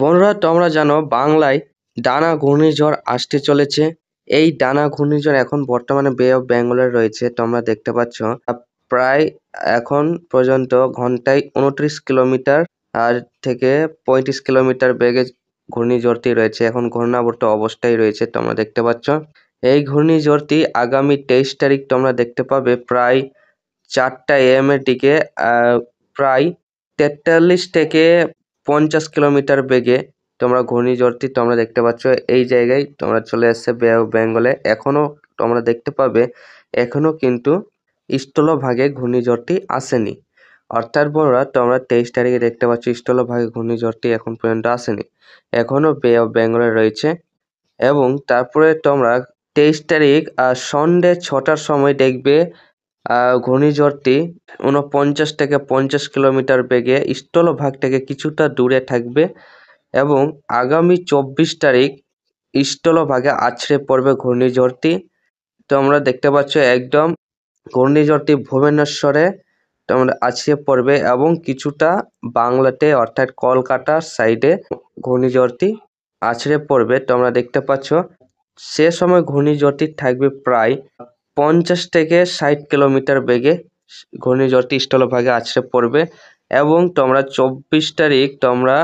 বন্ধুরা তোমরা জানো বাংলায় ডানা ঘূর্ণিঝড় আসতে চলেছে এই ডানা ঘূর্ণিঝড় এখন বর্তমানে বে অফ বেঙ্গলের রয়েছে তোমরা দেখতে পাচ্ছ প্রায় এখন পর্যন্ত ঘন্টায় উনত্রিশ কিলোমিটার আর থেকে পঁয়ত্রিশ কিলোমিটার বেগে ঘূর্ণিঝড়টি রয়েছে এখন ঘূর্ণাবর্ত অবস্থায় রয়েছে তোমরা দেখতে পাচ্ছ এই ঘূর্ণিঝড়টি আগামী তেইশ তারিখ তোমরা দেখতে পাবে প্রায় চারটা এম এর দিকে প্রায় তেতাল্লিশ থেকে পঞ্চাশ কিলোমিটার বেগে তোমরা ঘূর্ণিঝড়টি তোমরা দেখতে পাচ্ছ এই জায়গায় তোমরা চলে আসছে বেঙ্গলে এখনও তোমরা দেখতে পাবে এখনও কিন্তু স্থলভাগে ঘূর্ণিঝড়টি আসেনি অর্থাৎ বড়রা তোমরা তেইশ তারিখে দেখতে পাচ্ছ স্থলভাগে ঘূর্ণিঝড়টি এখন পর্যন্ত আসেনি এখনও বে অফ বেঙ্গলে রয়েছে এবং তারপরে তোমরা তেইশ তারিখ সন্ধ্যে ছটার সময় দেখবে ঘূর্ণিঝড়টি উনপঞ্চাশ থেকে পঞ্চাশ কিলোমিটার বেগে স্থলভাগ থেকে কিছুটা দূরে থাকবে এবং আগামী চব্বিশ তারিখ স্থলভাগে আছড়ে পড়বে ঘূর্ণিঝড়টি তোমরা দেখতে পাচ্ছ একদম ঘূর্ণিঝড়টি ভুবনেশ্বরে তোমরা আছড়ে পড়বে এবং কিছুটা বাংলাতে অর্থাৎ কলকাতার সাইডে ঘূর্ণিঝড়টি আছড়ে পড়বে তোমরা দেখতে পাচ্ছ সে সময় ঘূর্ণিঝড়টি থাকবে প্রায় পঞ্চাশ থেকে ষাট কিলোমিটার বেগে ঘূর্ণিঝড়টি স্থলভাগে আছড়ে পড়বে এবং তোমরা চব্বিশ তারিখ তোমরা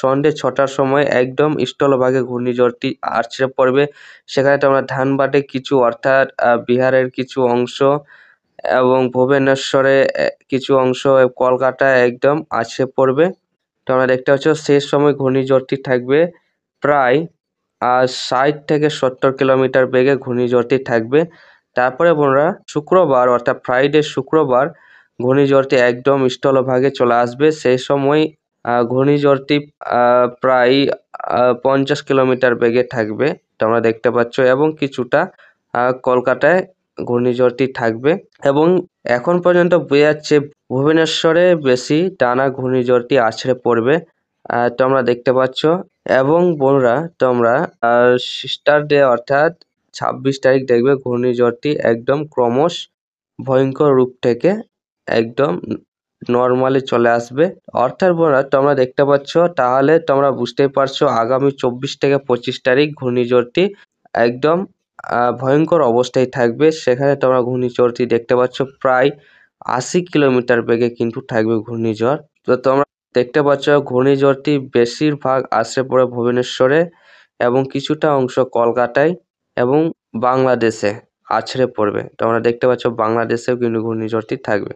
সন্ধ্যে ছটার সময় একদম স্থলভাগে ঘূর্ণিঝড়টি আছড়ে পড়বে সেখানে তোমরা ধানবাদে কিছু অর্থাৎ বিহারের কিছু অংশ এবং ভুবনেশ্বরে কিছু অংশ কলকাতা একদম আছড়ে পড়বে তোমরা দেখতে পাচ্ছ শেষ সময় ঘূর্ণিঝড়টি থাকবে প্রায় ষাট থেকে সত্তর কিলোমিটার বেগে ঘূর্ণিঝড়টি থাকবে তারপরে বোনরা শুক্রবার অর্থাৎ ফ্রাইডে শুক্রবার ঘূর্ণিঝড়টি একদম স্থলভাগে চলে আসবে সেই সময় ঘূর্ণিঝড়টি প্রায় পঞ্চাশ কিলোমিটার বেগে থাকবে তোমরা দেখতে পাচ্ছ এবং কিছুটা কলকাতায় ঘূর্ণিঝড়টি থাকবে এবং এখন পর্যন্ত বয়ে যাচ্ছে ভুবনেশ্বরে বেশি টানা ঘূর্ণিঝড়টি আছড়ে পড়বে তোমরা দেখতে পাচ্ছ এবং বোনরা তোমরা সিস্টার ডে অর্থাৎ ছাব্বিশ তারিখ দেখবে ঘূর্ণিঝড়টি একদম ক্রমশ ভয়ঙ্কর রূপ থেকে একদম নর্মালে চলে আসবে অর্থাৎ বন্ধুরা তোমরা দেখতে পাচ্ছ তাহলে তোমরা বুঝতেই পারছো আগামী চব্বিশ থেকে পঁচিশ তারিখ ঘূর্ণিঝড়টি একদম ভয়ঙ্কর অবস্থায় থাকবে সেখানে তোমরা ঘূর্ণিঝড়টি দেখতে পাচ্ছ প্রায় আশি কিলোমিটার বেগে কিন্তু থাকবে ঘূর্ণিঝড় তো তোমরা দেখতে পাচ্ছ ঘূর্ণিঝড়টি বেশিরভাগ আসে পড়ে ভুবনেশ্বরে এবং কিছুটা অংশ কলকাতায় এবং বাংলাদেশে আছড়ে পড়বে তোমরা দেখতে পাচ্ছ বাংলাদেশেও কিন্তু ঘূর্ণিঝড়টি থাকবে